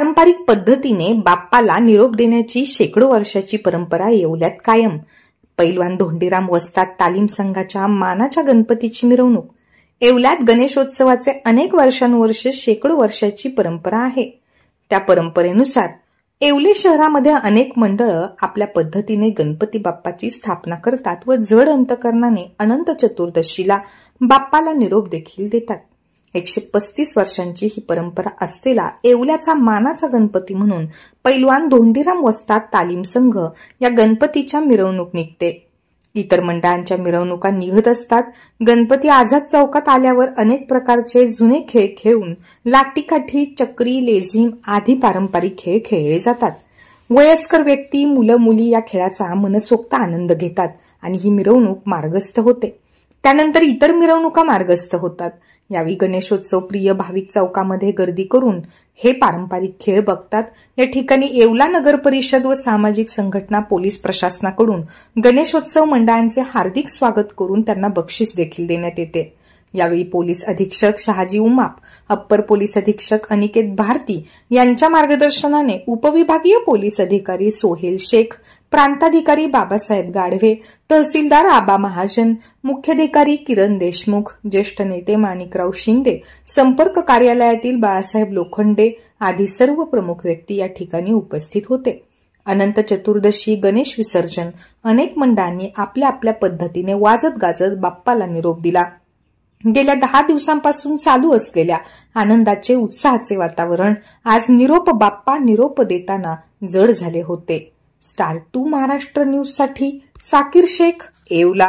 पारंपरिक पद्धतीने बाप्पाला निरोप देण्याची शेकडो वर्षाची परंपरा येवल्यात कायम पैलवान धोंडीराम वस्तात तालीम संघाच्या मानाच्या गणपतीची मिरवणूक येवल्यात गणेशोत्सवाचे अनेक वर्षानुवर्ष शेकडो वर्षाची परंपरा आहे त्या परंपरेनुसार येवले शहरामध्ये अनेक मंडळं आपल्या पद्धतीने गणपती बाप्पाची स्थापना करतात व जड अंतकरणाने अनंत चतुर्दशीला बाप्पाला निरोप देखील देतात एकशे पस्तीस वर्षांची ही परंपरा असलेला येवल्याचा मानाचा गणपती म्हणून पैलवान धोंडीराम वस्ताद तालीम संघ या गणपतीच्या मिरवणूक निघते इतर मंडळांच्या मिरवणुका निघत असतात गणपती आझाद चौकात आल्यावर अनेक प्रकारचे जुने खेळ खेळून लाटीकाठी चक्री लेझीम आदी पारंपरिक खेळ खेळले जातात वयस्कर व्यक्ती मुलं मुली या खेळाचा मनसोक्त आनंद घेतात आणि ही मिरवणूक मार्गस्थ होते त्यानंतर इतर मिरवणुका मार्गस्थ होतात यावेळी गणेशोत्सव प्रिय भाविक चौकामध्ये गर्दी करून हे पारंपरिक खेळ बघतात या ठिकाणी येवला नगर परिषद व सामाजिक संघटना पोलीस प्रशासनाकडून गणेशोत्सव मंडळांचे हार्दिक स्वागत करून त्यांना बक्षीस देखील देण्यात येते यावेळी पोलीस अधीक्षक शहाजी उमाप अप्पर पोलीस अधीक्षक अनिकेत भारती यांच्या मार्गदर्शनाने उपविभागीय पोलीस अधिकारी सोहेल शेख प्रांताधिकारी बाबासाहेब गाढवे तहसीलदार आबा महाजन मुख्याधिकारी किरण देशमुख ज्येष्ठ नेते माणिकराव शिंदे संपर्क कार्यालयातील बाळासाहेब लोखंडे आदी सर्व प्रमुख व्यक्ती या ठिकाणी उपस्थित होते अनंत चतुर्दशी गणेश विसर्जन अनेक मंडळांनी आपल्या आपल्या पद्धतीने वाजत गाजत बाप्पाला निरोप दिला गेल्या दहा दिवसांपासून चालू असलेल्या आनंदाचे उत्साहाचे वातावरण आज निरोप बाप्पा निरोप देताना जड झाले होते स्टार टू महाराष्ट्र न्यूज साठी साकीर शेख येवला